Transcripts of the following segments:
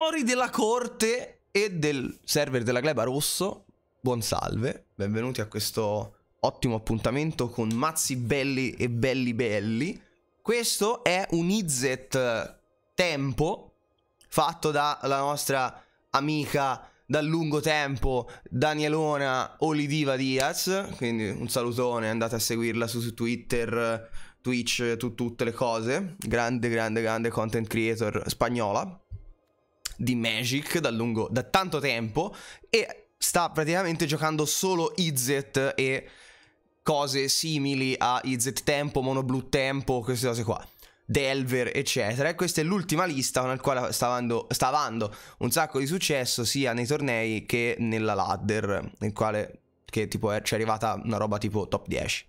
fuori della corte e del server della gleba rosso, buon salve, benvenuti a questo ottimo appuntamento con mazzi belli e belli belli. Questo è un Izzet eh, Tempo fatto dalla nostra amica da lungo tempo Danielona Olidiva Diaz, quindi un salutone, andate a seguirla su, su Twitter, Twitch, tu, tutte le cose. Grande, grande, grande content creator spagnola di Magic da, lungo, da tanto tempo e sta praticamente giocando solo Izzet e cose simili a Izzet Tempo, Monoblu Tempo, queste cose qua. Delver, eccetera. E questa è l'ultima lista con la quale sta avendo, sta avendo, un sacco di successo sia nei tornei che nella ladder, nel quale che tipo è, ci è arrivata una roba tipo top 10.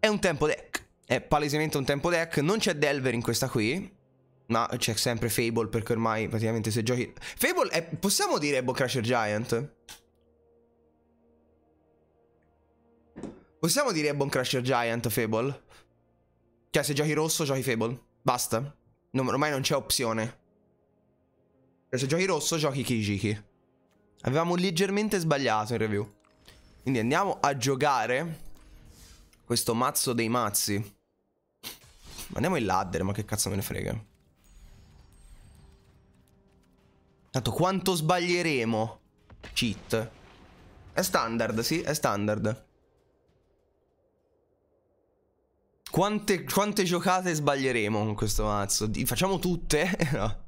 È un tempo deck, è palesemente un tempo deck, non c'è Delver in questa qui, no, c'è sempre Fable perché ormai praticamente se giochi... Fable è... possiamo dire Ebo Crusher Giant? Possiamo dire Ebon Crusher Giant Fable? Cioè se giochi rosso giochi Fable. Basta. No, ormai non c'è opzione. Cioè, se giochi rosso giochi Kijiki. Avevamo leggermente sbagliato in review. Quindi andiamo a giocare questo mazzo dei mazzi. Andiamo in ladder, ma che cazzo me ne frega. Tanto quanto sbaglieremo? Cheat. È standard, sì, è standard. Quante, quante giocate sbaglieremo con questo mazzo? Di, facciamo tutte? no.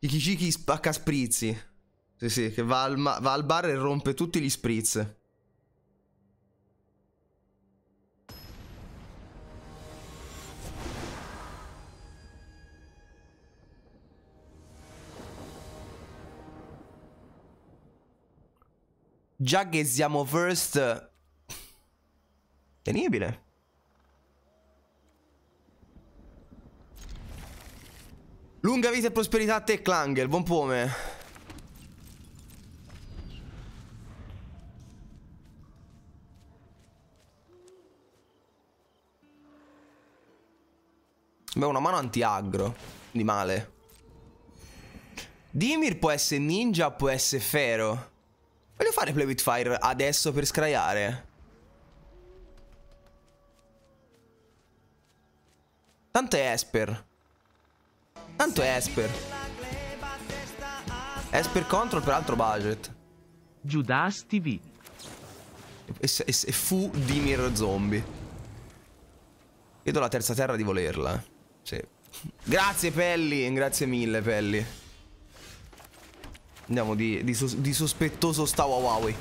Ikichiki spacca sprizzi. Sì, sì, che va al, va al bar e rompe tutti gli spritz. Già che siamo first... Tenibile. Lunga vita e prosperità a te, Klanger. Buon pome. Beh, una mano anti agro Di male. Dimir può essere ninja, può essere fero. Voglio fare Play with Fire adesso per scraiare. Tanto è Esper. Tanto è Esper. Esper control per altro budget. Judas TV. E, e, e fu Dimir Zombie. Vedo la terza terra di volerla. Sì. Grazie Pelli, grazie mille Pelli. Andiamo di, di, sos di sospettoso sta Huawei.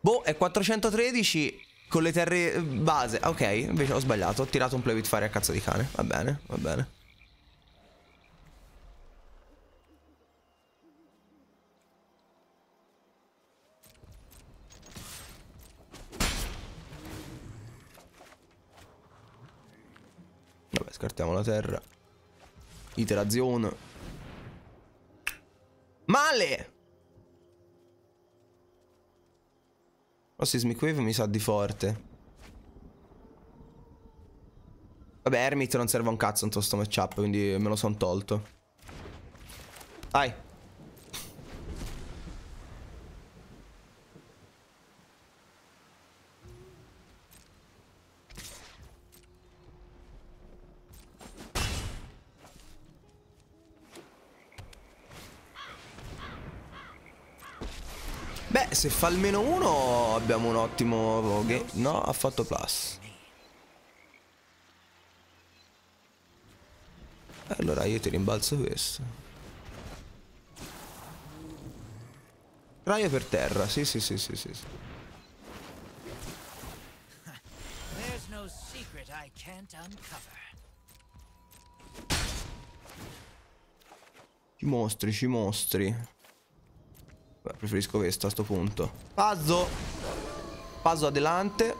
Boh, è 413 con le terre base. Ok, invece ho sbagliato. Ho tirato un play with fire a cazzo di cane. Va bene, va bene. portiamo la terra. Iterazione. Male! La Seismic Wave mi sa di forte. Vabbè, Hermit non serve un cazzo in questo matchup, quindi me lo son tolto. Dai. se fa almeno uno abbiamo un ottimo game. No, ha fatto plus. Allora io ti rimbalzo questo. Raio per terra, sì sì sì sì sì. Ci mostri, ci mostri. Preferisco questo a sto punto. Pazzo! Pazzo adelante.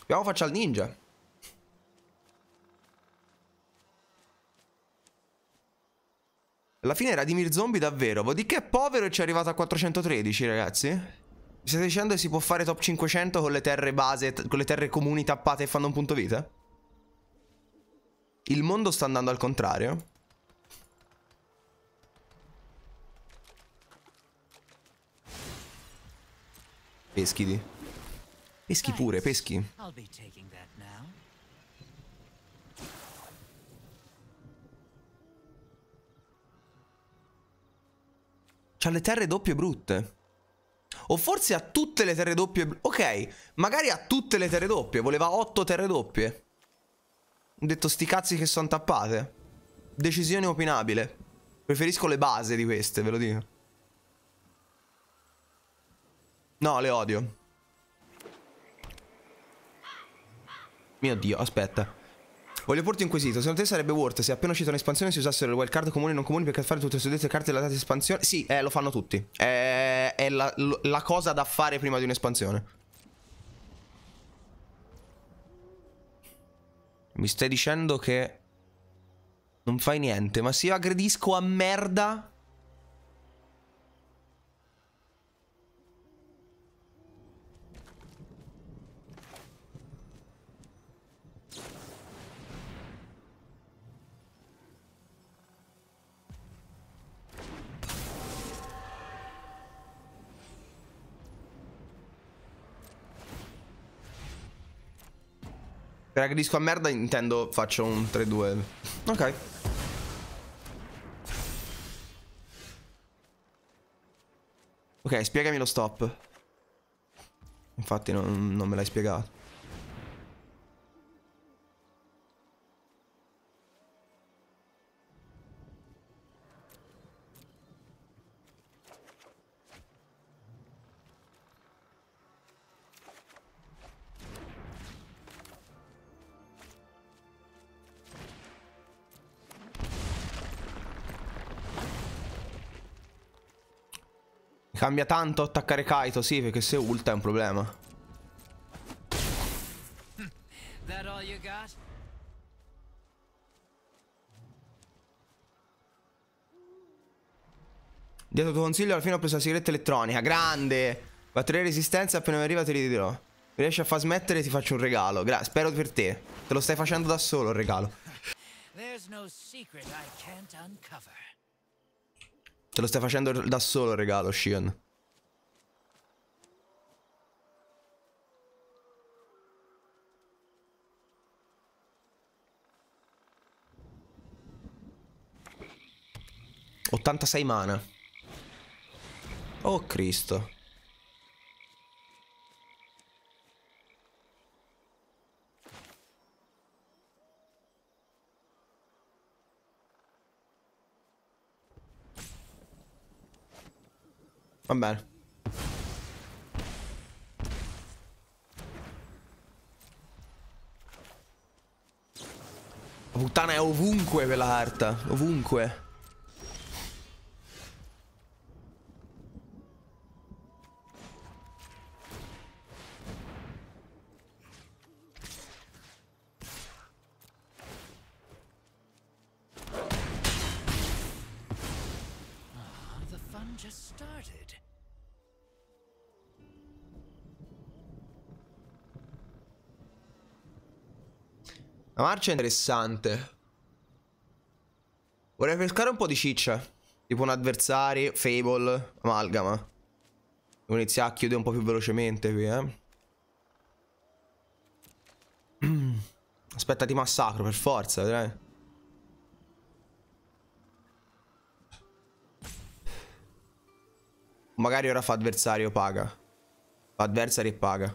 Abbiamo faccia al ninja. Alla fine era di Dimir Zombie davvero. che è povero e ci è arrivato a 413, ragazzi. Mi state dicendo che si può fare top 500 con le terre base, con le terre comuni tappate e fanno un punto vita? Il mondo sta andando al contrario. Peschi. Peschi pure, peschi. C'ha le terre doppie brutte. O forse ha tutte le terre doppie. Ok, magari ha tutte le terre doppie. Voleva otto terre doppie. Ho detto sti cazzi che sono tappate. Decisione opinabile. Preferisco le base di queste, ve lo dico. No, le odio. Mio dio, aspetta. Voglio porti un quesito. Secondo te sarebbe worth se appena uscita un'espansione si usassero le wildcard comuni e non comuni per fare tutte le suddette carte della data espansione? Sì, eh, lo fanno tutti. È, è la, la cosa da fare prima di un'espansione. Mi stai dicendo che... Non fai niente, ma se io aggredisco a merda... Per aggredisco a merda intendo faccio un 3-2. Ok. Ok, spiegami lo stop. Infatti non, non me l'hai spiegato. Cambia tanto attaccare Kaito, sì, perché se ulta è un problema. Dietro tuo consiglio alla fine ho preso la sigaretta elettronica. Grande! Batteria resistenza appena mi arriva te li dirò. Mi riesci a far smettere ti faccio un regalo. Gra spero per te. Te lo stai facendo da solo il regalo. There's no secret I can't uncover. Te lo stai facendo da solo il regalo, Shion. Ottantasei mana. Oh Cristo. Va bene. La puttana è ovunque quella carta, ovunque. just started. La marcia è interessante. Vorrei pescare un po' di ciccia. Tipo un avversario, Fable, Amalgama. Devo iniziare a chiudere un po' più velocemente qui, eh. Aspetta, ti massacro per forza, vedrai. Magari ora fa avversario, paga. Fa avversario e paga.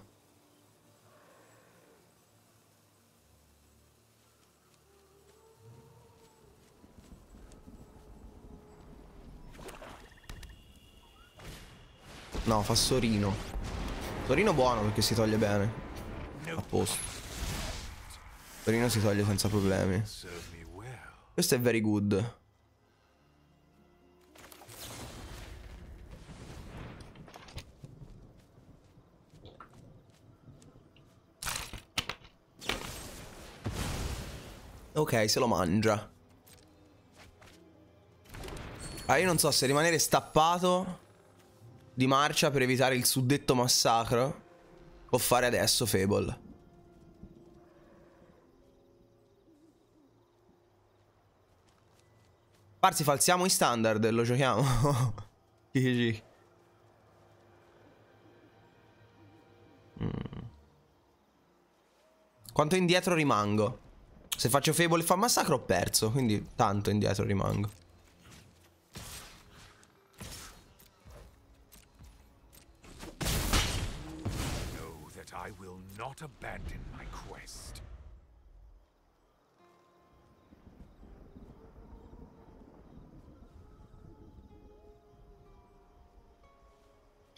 No, fa Sorino. Sorino buono perché si toglie bene. A posto. Sorino si toglie senza problemi. Questo è very good. Ok, se lo mangia. Ah, io non so se rimanere stappato di marcia per evitare il suddetto massacro o fare adesso Fable. Parsi, falsiamo i standard, lo giochiamo. GG. Mm. Quanto indietro rimango? Se faccio Fable e fa massacro ho perso, quindi tanto indietro rimango.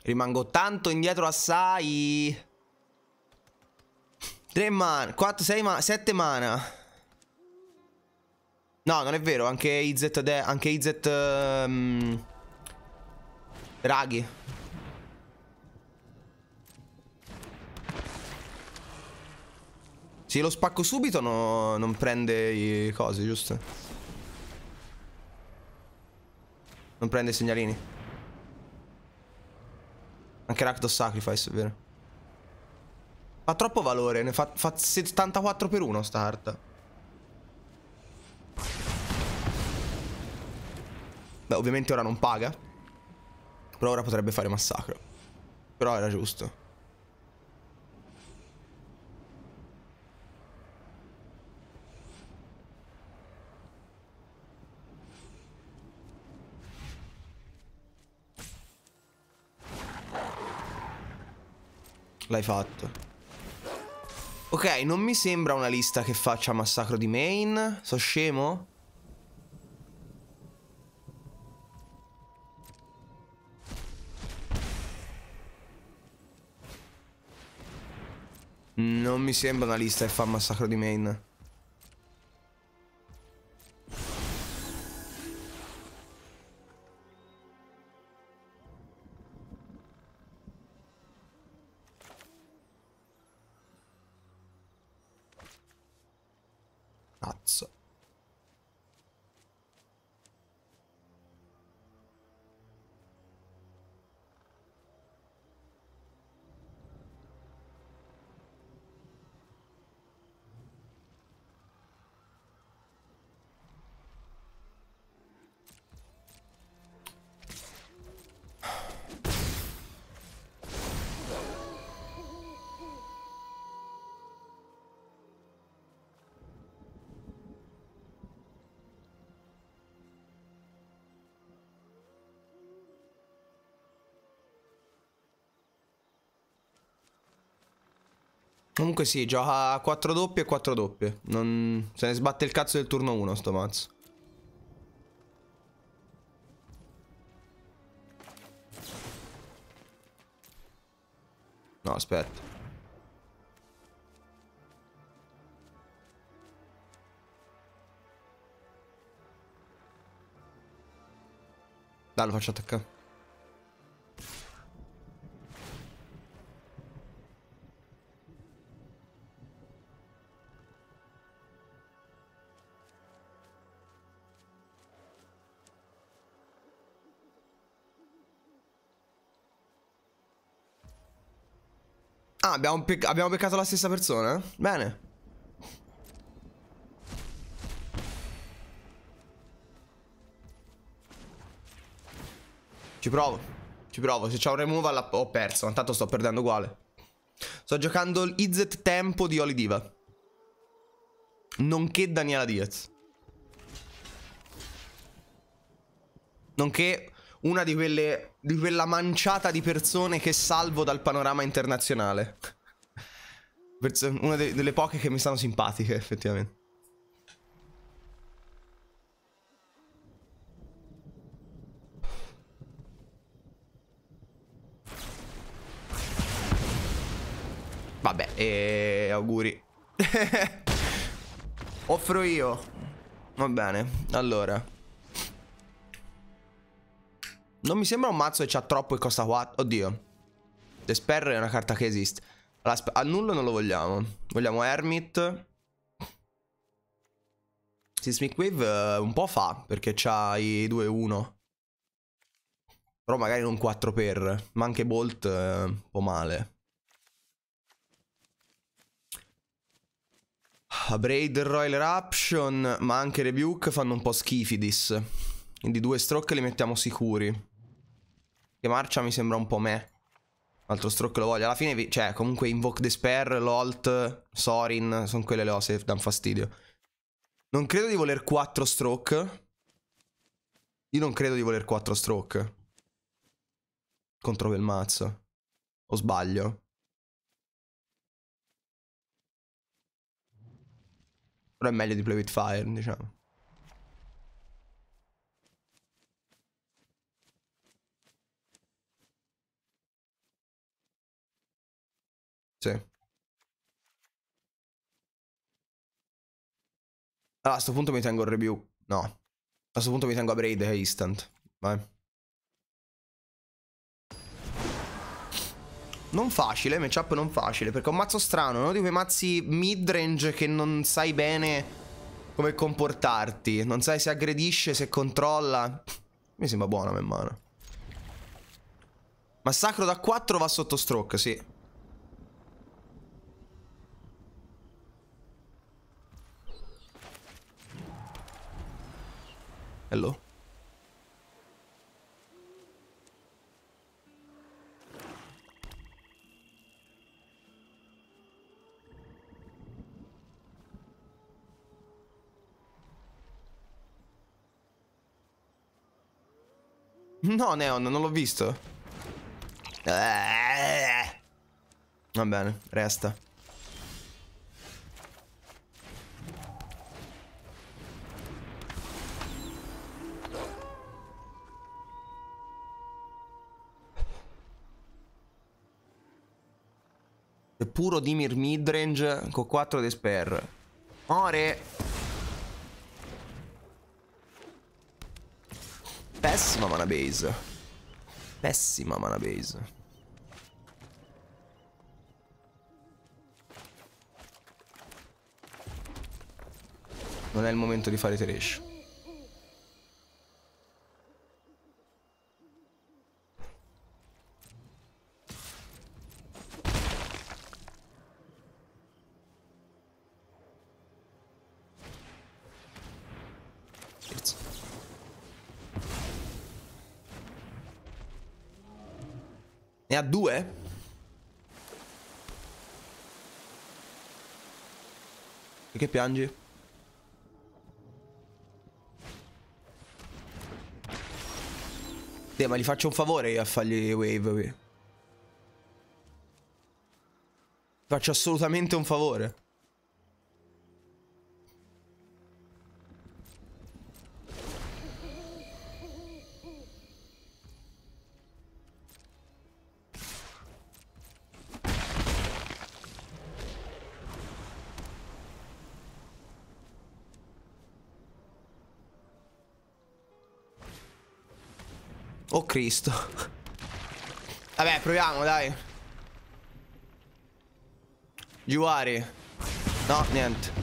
Rimango tanto indietro assai. 3 mana, 4, 6 mana, 7 mana. No, non è vero, anche Izet... De... Anche Izet... Um... Draghi. Se lo spacco subito no, non prende i cose, giusto? Non prende i segnalini. Anche Rakdos Sacrifice, è vero. Fa troppo valore, ne fa, fa 74 per 1 sta carta. Beh, ovviamente ora non paga. Però ora potrebbe fare massacro. Però era giusto. L'hai fatto. Ok, non mi sembra una lista che faccia massacro di main. So scemo? Non mi sembra una lista che fa massacro di main. Comunque sì, gioca 4 doppie e 4 doppie. Non... Se ne sbatte il cazzo del turno 1 sto mazzo. No, aspetta. Dai, lo faccio attaccare. abbiamo, pe abbiamo beccato la stessa persona? Bene. Ci provo. Ci provo. Se c'è un removal ho perso. Intanto sto perdendo uguale. Sto giocando il Izet Tempo di Oli Diva. Nonché Daniela Diaz. Nonché una di quelle di quella manciata di persone che salvo dal panorama internazionale. Una delle poche che mi stanno simpatiche, effettivamente. Vabbè, e eh, auguri. Offro io. Va bene, allora. Non mi sembra un mazzo che ha troppo e costa 4. Oddio. Desper è una carta che esiste. Allora, a nullo non lo vogliamo. Vogliamo Hermit. Sismic Wave eh, un po' fa, perché c'ha i 2-1. Però magari non 4 per. Ma anche Bolt eh, un po' male. Braid, Royal Eruption, ma anche Rebuke fanno un po' schifidis. Quindi due stroke li mettiamo sicuri. Che marcia mi sembra un po' me. Altro stroke lo voglio. Alla fine, cioè, comunque Invoke Despair, Lolt, Sorin, sono quelle le cose che danno fastidio. Non credo di voler 4 stroke. Io non credo di voler 4 stroke. Contro quel mazzo. O sbaglio? Però è meglio di Play With Fire, diciamo. Sì. Allora, a sto punto mi tengo il review. No. A questo punto mi tengo a Braid e Instant. Vai. Non facile, matchup non facile, perché è un mazzo strano, uno di quei mazzi midrange che non sai bene come comportarti, non sai se aggredisce, se controlla. Mi sembra buona man mano. Massacro da 4 va sotto stroke, sì. Hello. No, Neon, non l'ho visto. Eh. Va bene, resta. puro Dimir midrange con 4 despair. More! Pessima mana base. Pessima mana base. Non è il momento di fare Teresh. due? Perché piangi? Sì, ma gli faccio un favore io a fargli wave qui. Faccio assolutamente un favore. Oh Cristo Vabbè proviamo dai Giuari No niente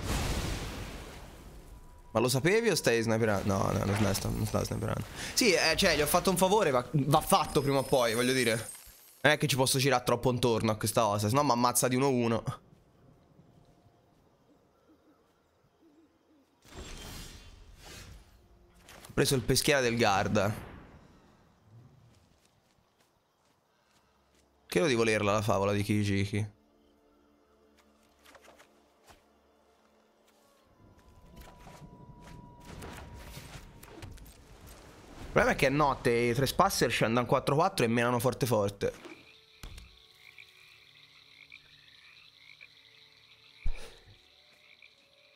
ma lo sapevi o stai sniperando? No, no, non sto, sniperando. Sì, eh, cioè, gli ho fatto un favore, ma va fatto prima o poi, voglio dire. Non è che ci posso girare troppo intorno a questa cosa, se no mi ammazza di 1-1. Ho preso il peschiera del guarda Credo di volerla la favola di Kijiki. Il problema è che è notte i trespasser spasser scendono 4-4 e menano forte forte.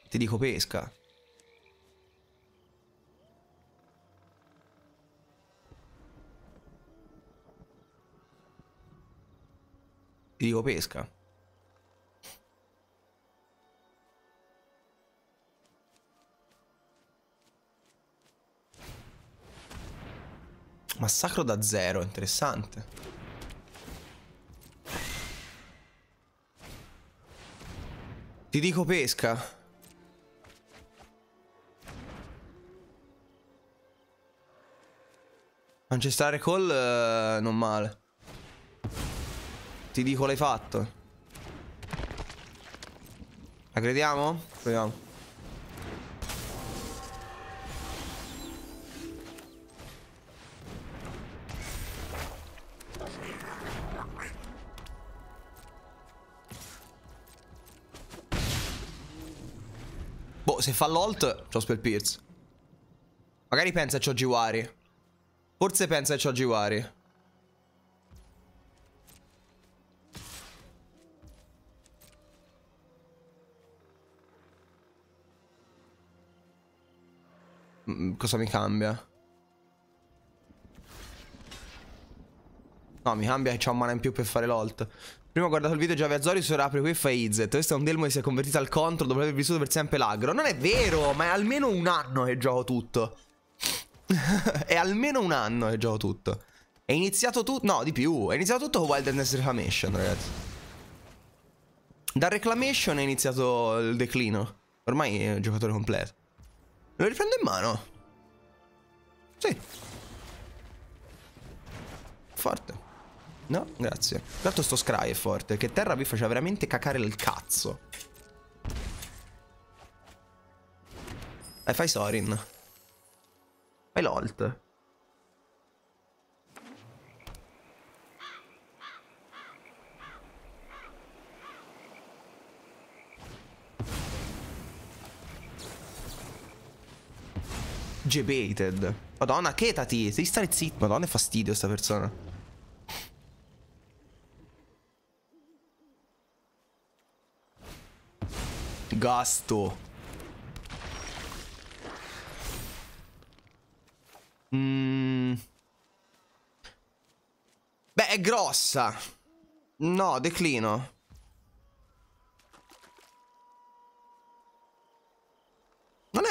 Ti dico pesca. Ti dico pesca. Massacro da zero, interessante. Ti dico pesca. Ancestrale Call eh, non male. Ti dico l'hai fatto La crediamo? Proviamo Boh, se fa l'alt C'ho Spell Pierce Magari pensa a Chojiwari Forse pensa a Chojiwari Mm, cosa mi cambia? No, mi cambia che c'ho un mana in più per fare l'alt. Prima ho guardato il video di Giave Azorius, ora apri qui e fa Izet. Questo è un delmo che si è convertito al contro dopo aver vissuto per sempre l'agro. Non è vero, ma è almeno un anno che gioco tutto. è almeno un anno che gioco tutto. È iniziato tutto... No, di più. È iniziato tutto con Wilderness Reclamation, ragazzi. Da Reclamation è iniziato il declino. Ormai è un giocatore completo. Lo riprendo in mano. Sì. Forte. No, grazie. Tanto sto Scry è forte, che terra vi faceva veramente cacare il cazzo. E eh, fai Sorin. Fai l'olt. Gebated. Madonna, chetati. Devi stare zitto. Madonna, è fastidio sta persona. Gasto. Mm. Beh, è grossa. No, declino.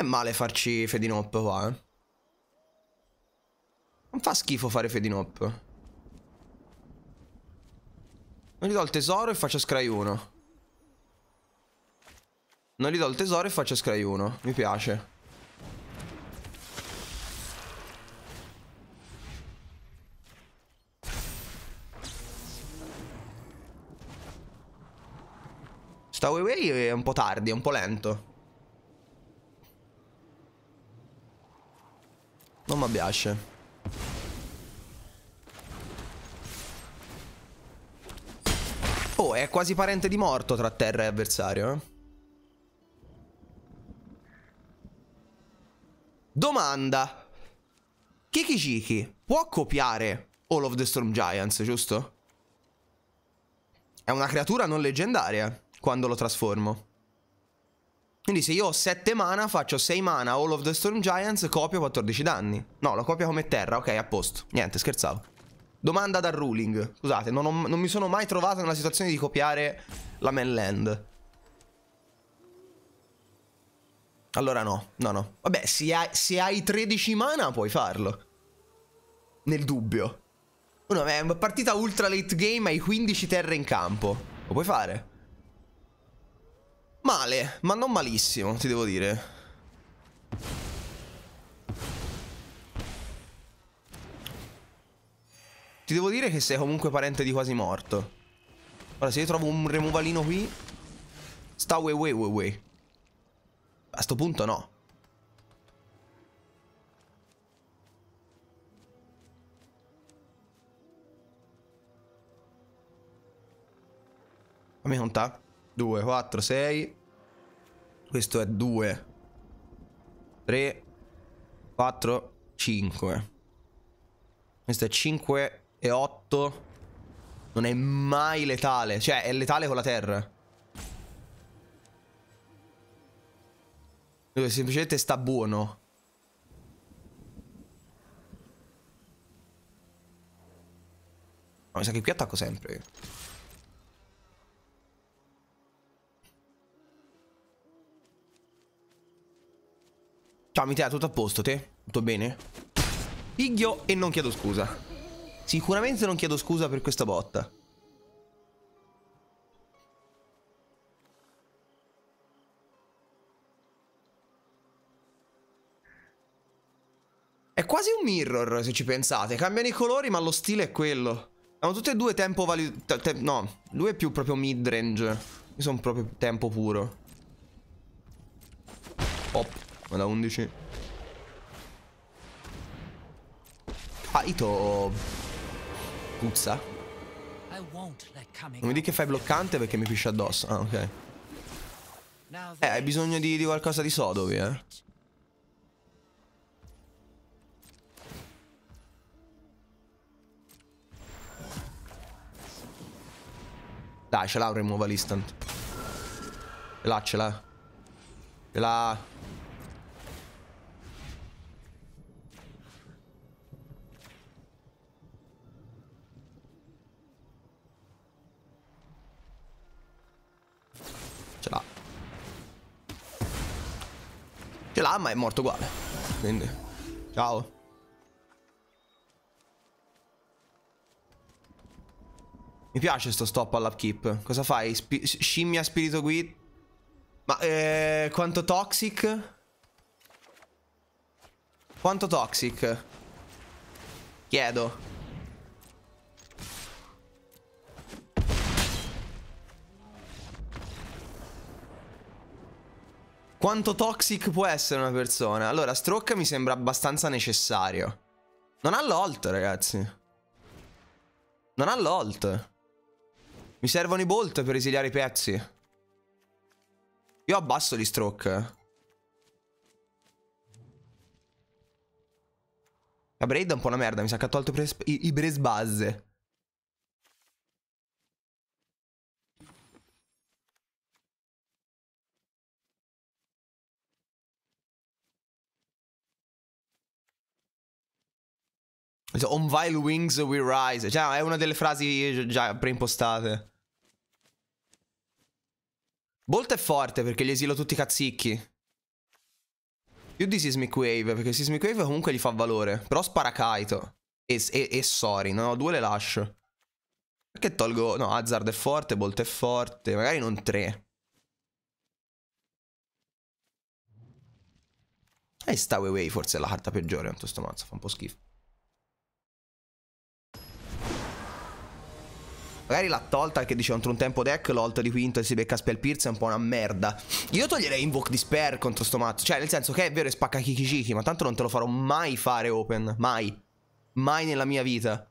male farci Fedinop qua, eh. Non fa schifo fare Fedinop. Non gli do il tesoro e faccio scry 1. Non gli do il tesoro e faccio scry 1. Mi piace. Sta way è un po' tardi, è un po' lento. Non mi piace Oh è quasi parente di morto tra terra e avversario eh? Domanda Kikijiki può copiare All of the Storm Giants giusto? È una creatura non leggendaria eh, Quando lo trasformo quindi se io ho 7 mana faccio 6 mana All of the Storm Giants copio 14 danni No la copia come terra ok a posto Niente scherzavo Domanda da ruling Scusate non, ho, non mi sono mai trovato nella situazione di copiare la mainland Allora no no no Vabbè se hai, se hai 13 mana puoi farlo Nel dubbio Una partita ultra late game hai 15 terre in campo Lo puoi fare Male, ma non malissimo, ti devo dire. Ti devo dire che sei comunque parente di quasi morto. Ora, se io trovo un removalino qui... Sta away, away, away. A sto punto no. Fammi me conta? 2, 4, 6. Questo è 2. 3, 4, 5. Questo è 5 e 8. Non è mai letale. Cioè, è letale con la terra. Dove semplicemente sta buono. No, mi sa che qui attacco sempre. Ciao Mitea, tutto a posto te? Tutto bene? Piglio e non chiedo scusa. Sicuramente non chiedo scusa per questa botta. È quasi un mirror, se ci pensate. Cambiano i colori, ma lo stile è quello. Hanno tutte e due tempo valido... Te no, lui è più proprio midrange. range Io sono proprio tempo puro. Hop. Ma da 11 Ah Ito Puzza Non mi dica che fai bloccante perché mi pisci addosso Ah ok Eh hai bisogno di, di qualcosa di sodo qui eh Dai, ce l'ha un removal all'instant. Ce l'ha, ce l'ha. Ce l'ha. ma è morto uguale. Quindi, ciao. Mi piace sto stop all'upkeep. Cosa fai? Spi scimmia spirito guida? Ma eh, quanto toxic? Quanto toxic? Chiedo. Quanto toxic può essere una persona? Allora, Stroke mi sembra abbastanza necessario. Non ha l'alt, ragazzi. Non ha l'alt. Mi servono i bolt per esiliare i pezzi. Io abbasso gli stroke. La braid è un po' una merda, mi sa che ha tolto i, i bresbazze. On vile wings we rise. Cioè, è una delle frasi già preimpostate. Bolt è forte perché gli esilo tutti i cazzicchi. Più di Seismic Wave, perché Seismic Wave comunque gli fa valore. Però spara Kaito. E, e, e Sorin, no? Due le lascio. Perché tolgo... No, Hazard è forte, Bolt è forte. Magari non tre. E eh, Staway Way forse è la carta peggiore. Tanto sto mazzo fa un po' schifo. Magari l'ha tolta che dice contro un tempo deck, l'alt di quinto e si becca Spell Pierce è un po' una merda. Io toglierei Invoke Despair contro sto mazzo. Cioè, nel senso che è vero e spacca Kikishiki, ma tanto non te lo farò mai fare open. Mai. Mai nella mia vita.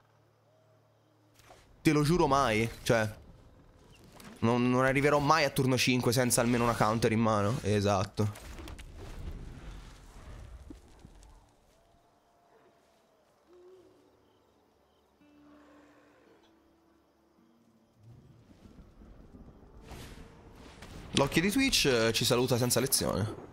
Te lo giuro mai. Cioè... Non, non arriverò mai a turno 5 senza almeno una counter in mano. Esatto. L'occhio di Twitch eh, ci saluta senza lezione.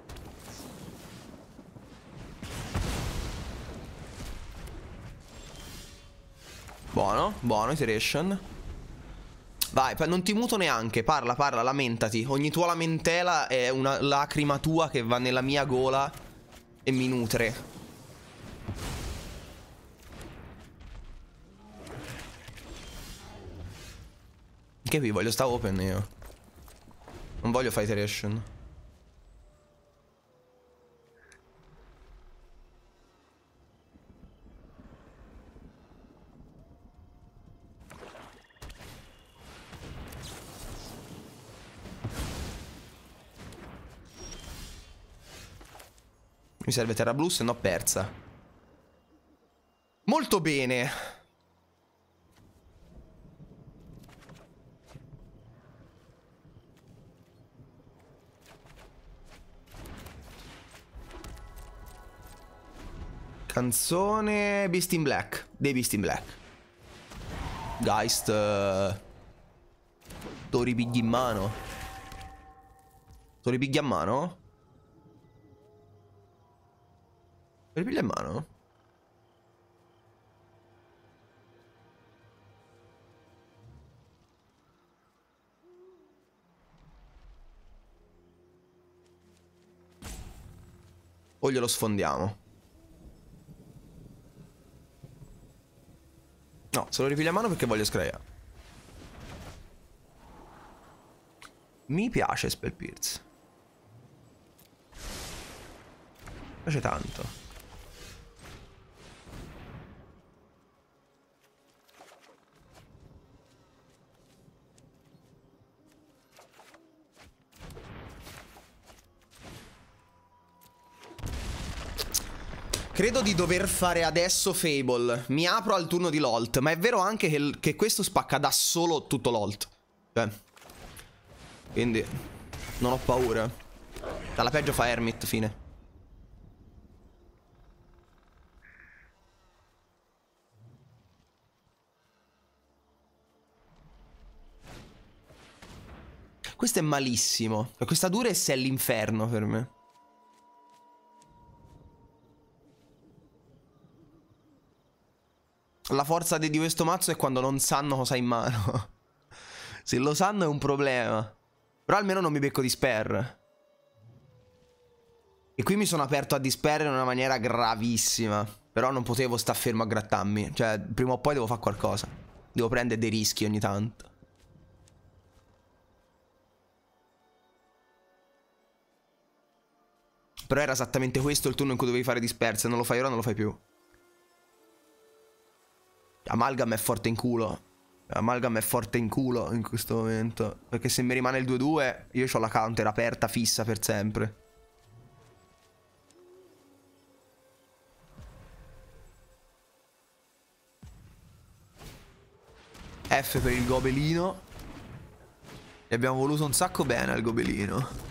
Buono, buono, iteration. Vai, non ti muto neanche, parla, parla, lamentati. Ogni tua lamentela è una lacrima tua che va nella mia gola e mi nutre. Che qui voglio sta open io. Non voglio fight iteration. Mi serve terra blu, se no persa. Molto bene. Canzone Beast in Black, dei Beast in Black. Geist... Uh... Tori pigli in mano. Tori pigli a mano? Tori pigli a mano? O glielo sfondiamo. No, se lo ripiglio a mano perché voglio scraia. Mi piace Spell Pierce. Mi piace tanto. Credo di dover fare adesso Fable. Mi apro al turno di Lolt, ma è vero anche che, che questo spacca da solo tutto Lolt. Beh. Cioè, quindi non ho paura. Dalla peggio fa Hermit, fine. Questo è malissimo. Questa dura è l'inferno per me. La forza di, di questo mazzo è quando non sanno cosa ha in mano. Se lo sanno è un problema. Però almeno non mi becco di sper. E qui mi sono aperto a disperre in una maniera gravissima. Però non potevo sta fermo a grattarmi. Cioè, prima o poi devo fare qualcosa. Devo prendere dei rischi ogni tanto. Però era esattamente questo il turno in cui dovevi fare disperse. Non lo fai ora, non lo fai più. Amalgam è forte in culo. Amalgam è forte in culo in questo momento. Perché se mi rimane il 2-2, io ho la counter aperta fissa per sempre. F per il gobelino. E abbiamo voluto un sacco bene al gobelino.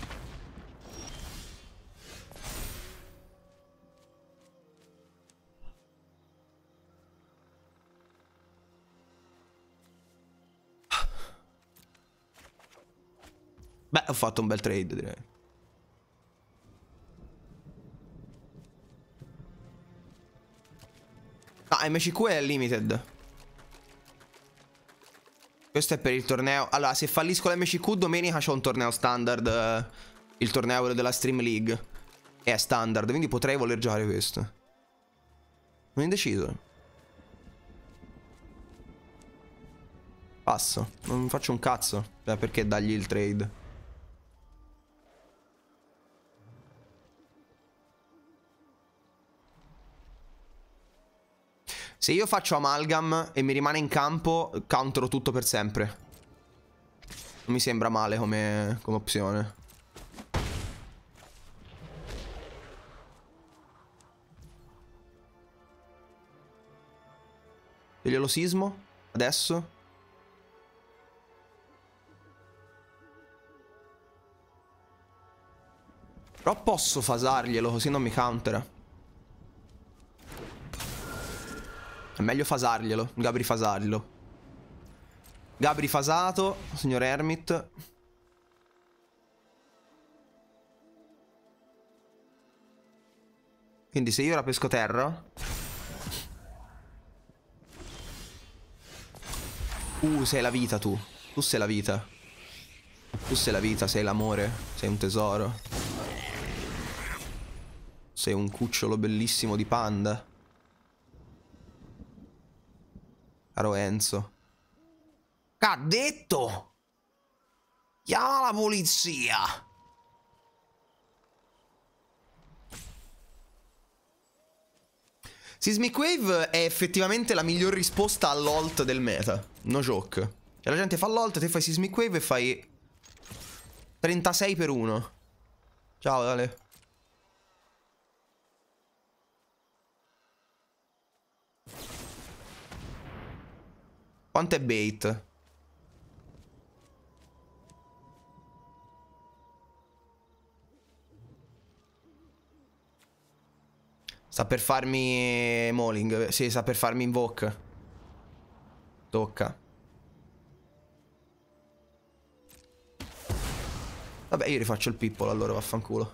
Beh, ho fatto un bel trade, direi. Ah, MCQ è limited. Questo è per il torneo. Allora, se fallisco l'MCQ, domenica c'è un torneo standard. Eh, il torneo della Stream League. È standard, quindi potrei voler giocare questo. Non indeciso. Passo. Non faccio un cazzo. Cioè, perché dagli il trade? Se io faccio amalgam e mi rimane in campo, countero tutto per sempre. Non mi sembra male come, come opzione. Toglio lo sismo. Adesso. Però posso fasarglielo così non mi countera. È meglio fasarglielo, Gabri fasarglielo. Gabri fasato, signor Hermit. Quindi se io la pesco terra... Uh, sei la vita tu. Tu sei la vita. Tu sei la vita, sei l'amore, sei un tesoro. Sei un cucciolo bellissimo di panda. Caro Enzo. ha detto? Chiama la polizia! Sismic Wave è effettivamente la miglior risposta all'alt del meta. No joke. Cioè la gente fa l'alt, te fai Sismic Wave e fai... 36 per 1. Ciao Ale. Quanto è bait? Sta per farmi Moling. Sì, sta per farmi Invoke. Tocca. Vabbè, io rifaccio il pippolo allora, vaffanculo.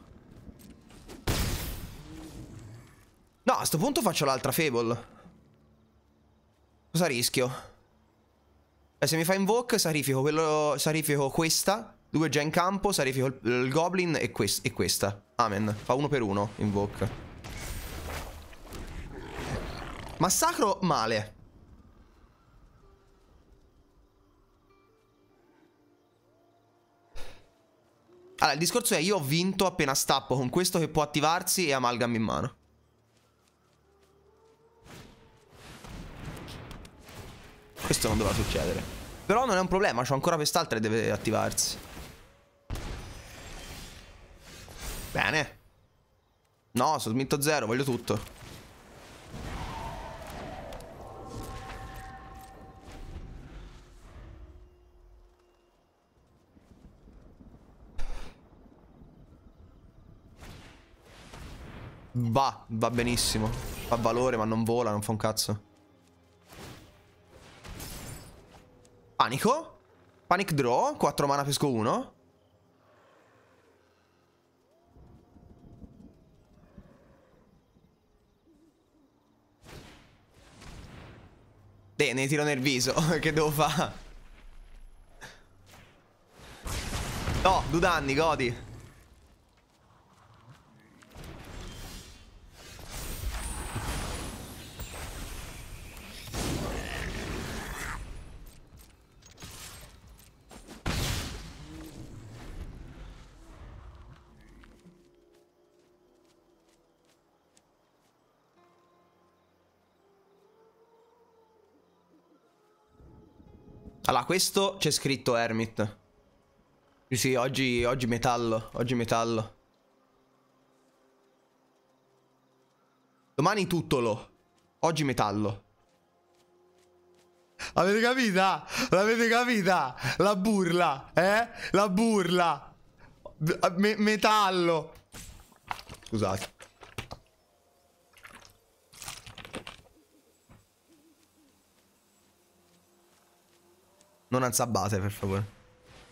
No, a sto punto faccio l'altra Fable. Cosa rischio? E eh, se mi fa invoke, sacrifico, quello, sacrifico questa. Due già in campo, sacrifico il, il goblin e, quest, e, questa. Amen. Fa uno per uno, invoke. Massacro male. Allora, il discorso è io ho vinto appena stappo con questo che può attivarsi e amalgam in mano. Questo non doveva succedere. Però non è un problema, c'ho ancora quest'altra e deve attivarsi. Bene. No, sono sminto zero, voglio tutto. Va, va benissimo. Fa valore, ma non vola, non fa un cazzo. Panico. Panic draw. 4 mana pesco 1. ne tiro nel viso. che devo fare? No, due danni, godi. Allora, questo c'è scritto Hermit. Sì, sì, oggi, oggi metallo, oggi metallo. Domani tuttolo. Oggi metallo. Avete capita? L'avete capita? La burla, eh? La burla. Me metallo. Scusate. Non alza base, per favore.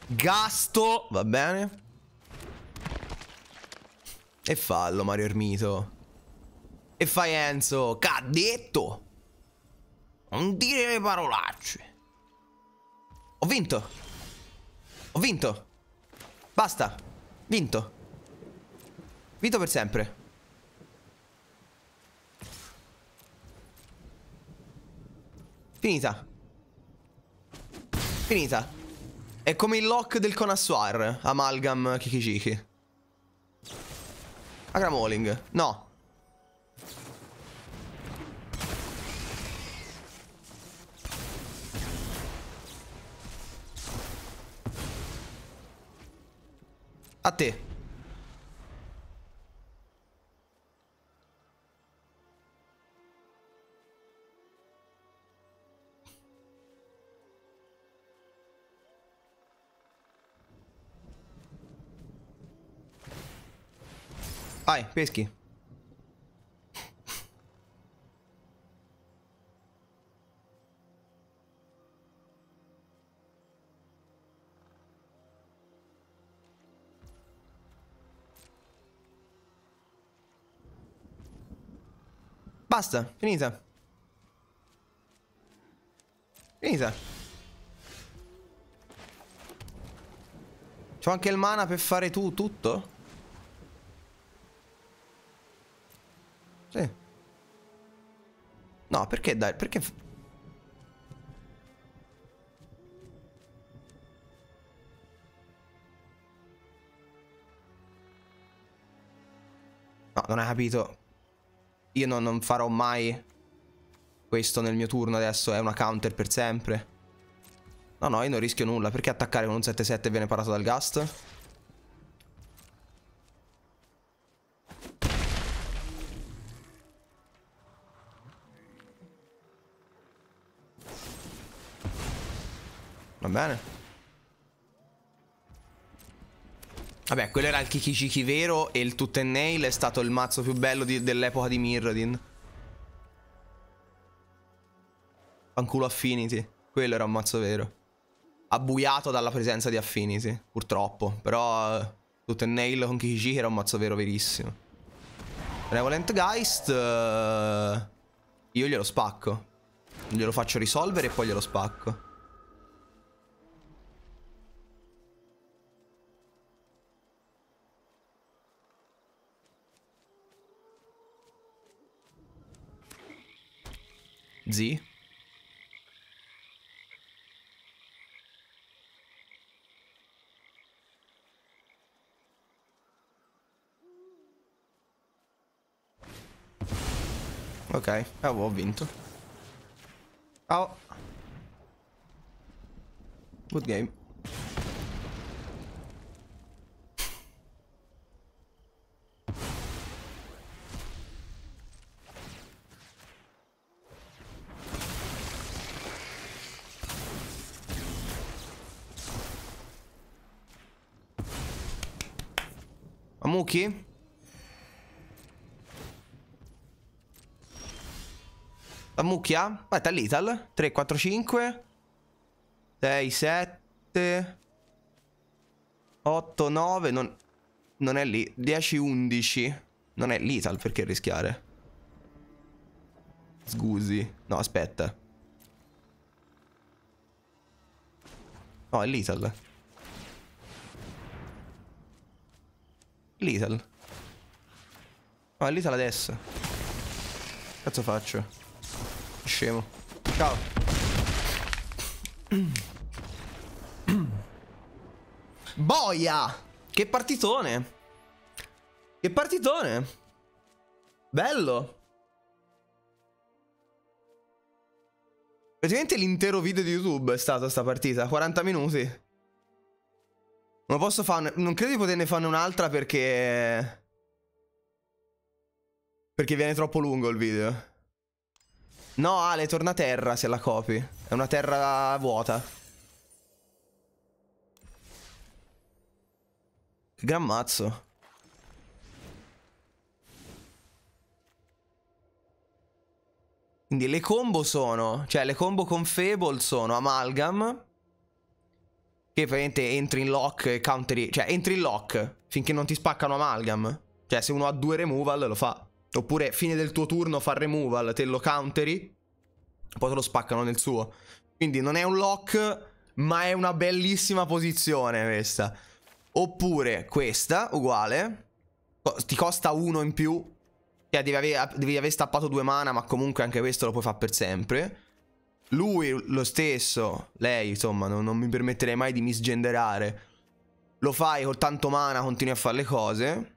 Gasto, va bene. E fallo, Mario Ermito. E fai Enzo. Cadetto. Non dire le parolacce. Ho vinto. Ho vinto. Basta. Vinto. Vinto per sempre. Finita finita. È come il lock del Conassoir, Amalgam Kikijiki. Agramoling, no. A te. Vai, peschi. Basta, finita. Finita. C'ho anche il mana per fare tu tutto? Sì. No, perché dai, perché... No, non hai capito. Io non, non farò mai questo nel mio turno adesso, è una counter per sempre. No, no, io non rischio nulla. Perché attaccare con un 7-7 viene parato dal gast? bene. Vabbè, quello era il Kikijiki vero e il Tutten Nail è stato il mazzo più bello dell'epoca di Mirrodin. Fanculo Affinity. Quello era un mazzo vero. Abbuiato dalla presenza di Affinity, purtroppo. Però eh, Tutten Nail con Kikijiki era un mazzo vero verissimo. Revolent Geist... Uh, io glielo spacco. Glielo faccio risolvere e poi glielo spacco. Z. Ok, ah, oh, ho vinto. Ciao. Oh. Good game. Mucchia. Aspetta, l'Ital. 3, 4, 5. 6, 7. 8, 9. Non, non è lì. 10, 11. Non è l'Ital, perché rischiare? Scusi. No, aspetta. No, è l'Ital. L'Ital. No, è l'Ital adesso. Cazzo faccio? Scemo. Ciao. Boia! Che partitone! Che partitone! Bello! Praticamente l'intero video di YouTube è stato sta partita, 40 minuti. Non posso farne... Non credo di poterne farne un'altra perché... Perché viene troppo lungo il video. No, Ale, torna a terra se la copi. È una terra vuota. Gran mazzo. Quindi le combo sono, cioè le combo con Fable sono Amalgam, che praticamente entri in lock e counteri, cioè entri in lock finché non ti spaccano Amalgam. Cioè se uno ha due removal lo fa. Oppure fine del tuo turno fa removal, te lo counteri, poi te lo spaccano nel suo. Quindi non è un lock, ma è una bellissima posizione questa. Oppure questa, uguale, ti costa uno in più, cioè devi aver, devi aver stappato due mana, ma comunque anche questo lo puoi fare per sempre. Lui lo stesso, lei insomma, non, non mi permetterei mai di misgenderare. Lo fai con tanto mana, continui a fare le cose.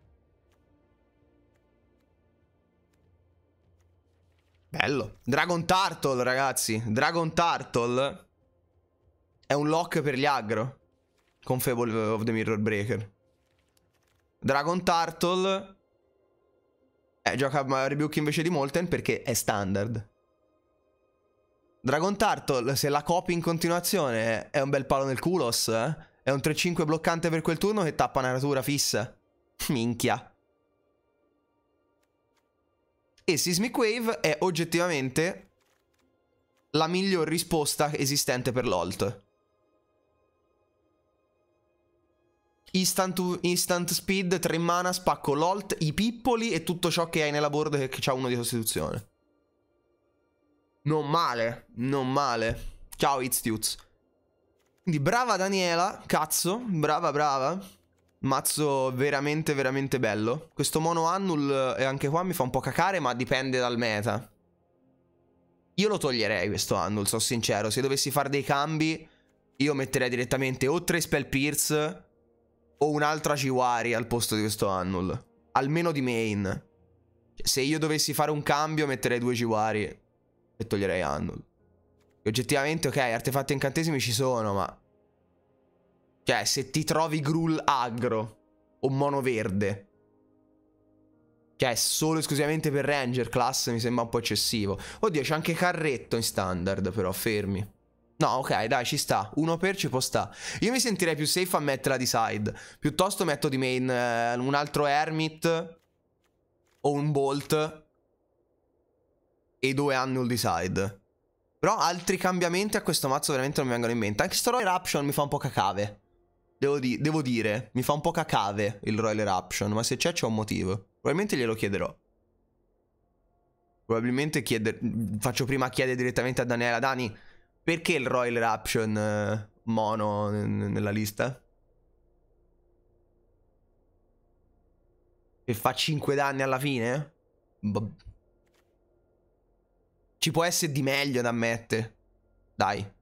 Bello. Dragon Turtle, ragazzi. Dragon Turtle è un lock per gli aggro. Con Fable of the Mirror Breaker. Dragon Turtle eh, gioca a Rebuke invece di Molten perché è standard. Dragon Turtle, se la copi in continuazione, è un bel palo nel culos, eh? È un 3-5 bloccante per quel turno che tappa una natura fissa. Minchia. E Sismic Wave è oggettivamente la miglior risposta esistente per l'alt. Instant, instant, speed, 3 mana, spacco l'alt, i pippoli e tutto ciò che hai nella board che, c'ha uno di sostituzione. Non male, non male. Ciao It's Tuts. Quindi brava Daniela, cazzo, brava brava. Mazzo veramente veramente bello Questo mono Annul eh, e anche qua mi fa un po' cacare ma dipende dal meta Io lo toglierei questo Annul, sono sincero Se dovessi fare dei cambi io metterei direttamente o tre Spell Pierce o un'altra Jiwari al posto di questo Annul Almeno di main cioè, Se io dovessi fare un cambio metterei due Jiwari e toglierei Annul e Oggettivamente ok artefatti incantesimi ci sono ma cioè, se ti trovi Gruul aggro o mono verde, cioè solo esclusivamente per Ranger class mi sembra un po' eccessivo. Oddio, c'è anche carretto in standard, però, fermi. No, ok, dai, ci sta. Uno per ci può sta. Io mi sentirei più safe a metterla di side. Piuttosto metto di main eh, un altro Hermit o un Bolt e due Annul di side. Però altri cambiamenti a questo mazzo veramente non mi vengono in mente. Anche sto Roy Raption mi fa un po' cacave. Devo, di- devo, dire, mi fa un po' cacave il Royal Eruption, ma se c'è c'è un motivo. Probabilmente glielo chiederò. Probabilmente chieder- faccio prima chiedere direttamente a Daniela. Dani, perché il Royal Eruption eh, mono n- nella lista? Che fa 5 danni alla fine? Boh. Ci può essere di meglio da ammette. Dai.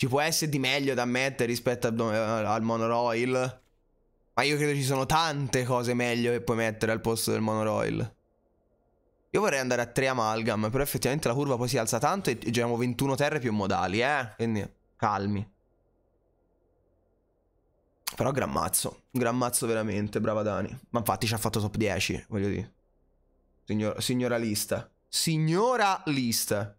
Ci può essere di meglio da mettere rispetto eh, al, al monoroil? Ma io credo ci sono tante cose meglio che puoi mettere al posto del monoroil. Io vorrei andare a 3 amalgam, però effettivamente la curva poi si alza tanto e giriamo 21 terre più modali, eh? Quindi calmi. Però gran mazzo, gran mazzo veramente, brava Dani. Ma infatti ci ha fatto top 10, voglio dire. Signor, signora lista. Signora lista.